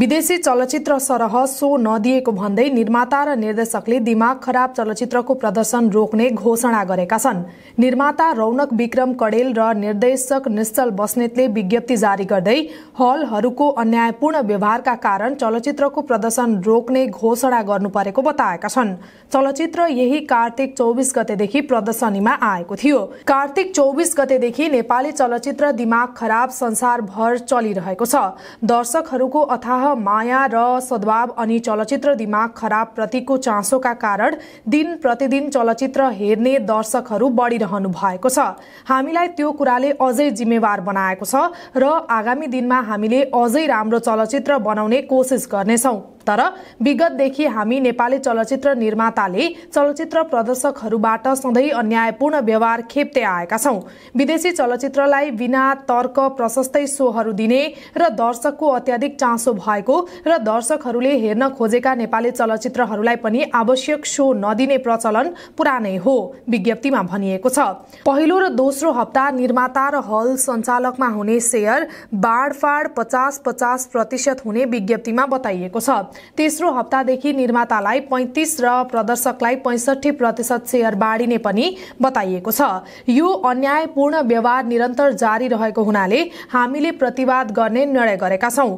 विदेशी चलचित्र सरह सो नदिएको भन्दै निर्माता र निर्देशकले दिमाग खराब चलचित्रको प्रदर्शन रोक्ने घोषणा गरेका छन् निर्माता रौनक विक्रम कडेल र निर्देशक निश्चल बस्नेतले विज्ञप्ति जारी गर्दै हलहरूको अन्यायपूर्ण व्यवहारका कारण चलचित्रको प्रदर्शन रोक्ने घोषणा गर्नु परेको बताएका छन् चलचित्र यही कार्तिक चौबिस गतेदेखि प्रदर्शनीमा आएको थियो कार्तिक चौबिस गतेदेखि नेपाली चलचित्र दिमाग खराब संसारभर चलिरहेको छ दर्शकहरूको अथाह विवाह माया र सद्भाव अनि चलचित्र दिमाग खराब प्रतिको चासोका कारण दिन प्रतिदिन चलचित्र हेर्ने दर्शकहरू बढिरहनु भएको छ हामीलाई त्यो कुराले अझै जिम्मेवार बनाएको छ र आगामी दिनमा हामीले अझै राम्रो चलचित्र बनाउने कोसिस गर्नेछौँ तर विगतदेखि हामी नेपाली चलचित्र निर्माताले चलचित्र प्रदर्शकहरूबाट सधैँ अन्यायपूर्ण व्यवहार खेप्दै आएका छौं विदेशी चलचित्रलाई बिना तर्क प्रशस्तै सोहरू दिने र दर्शकको अत्याधिक चासो भएको र दर्शकहरूले हेर्न खोजेका नेपाली चलचित्रहरूलाई पनि आवश्यक सो नदिने प्रचलन पुरानै हो विज्ञप्तिमा भनिएको छ पहिलो र दोस्रो हप्ता निर्माता र हल सञ्चालकमा हुने सेयर बाँडफाँड पचास पचास प्रतिशत हुने विज्ञप्तिमा बताइएको छ तेस्रो हप्तादेखि निर्मातालाई पैँतिस र प्रदर्शकलाई पैँसठी प्रतिशत सेयर बाँडिने पनि बताइएको छ यो अन्यायपूर्ण व्यवहार निरन्तर जारी रहेको हुनाले हामीले प्रतिवाद गर्ने निर्णय गरेका छौं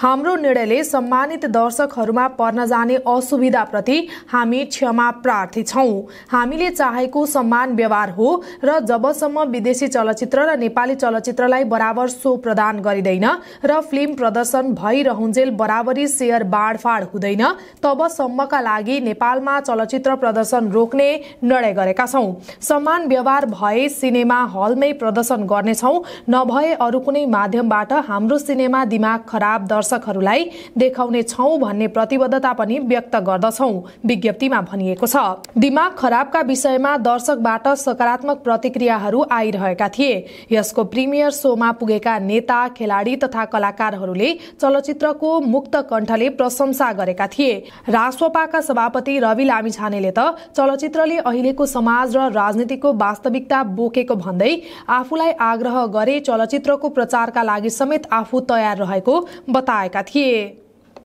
हाम्रो निर्णयले सम्मानित दर्शकहरूमा पर्न जाने असुविधाप्रति हामी क्षमा प्रार्थी छौँ हामीले चाहेको सम्मान व्यवहार हो र जबसम्म विदेशी चलचित्र र नेपाली चलचित्रलाई बराबर सो प्रदान गरिँदैन र फिल्म प्रदर्शन भइरहन्जेल बराबरी सेयर बाँडफाँड हुँदैन तबसम्मका लागि नेपालमा चलचित्र प्रदर्शन रोक्ने निर्णय गरेका छौँ सम्मान व्यवहार भए सिनेमा हलमै प्रदर्शन गर्नेछौँ नभए अरू कुनै माध्यमबाट हाम्रो सिनेमा दिमाग खराब दर्शक दर्शकहरूलाई देखाउने छौं भन्ने प्रतिबद्धता पनि व्यक्त गर्दछौ विज्ञप्तिमा भनिएको छ दिमाग खराबका विषयमा दर्शकबाट सकारात्मक प्रतिक्रियाहरू आइरहेका थिए यसको प्रिमियर सोमा पुगेका नेता खेलाडी तथा कलाकारहरूले चलचित्रको मुक्त कण्ठले प्रशंसा गरेका थिए रासोपाका सभापति रवि लामिछानेले त चलचित्रले अहिलेको समाज र राजनीतिको वास्तविकता बोकेको भन्दै आफूलाई आग्रह गरे चलचित्रको प्रचारका लागि समेत आफू तयार रहेको बता आएका थिए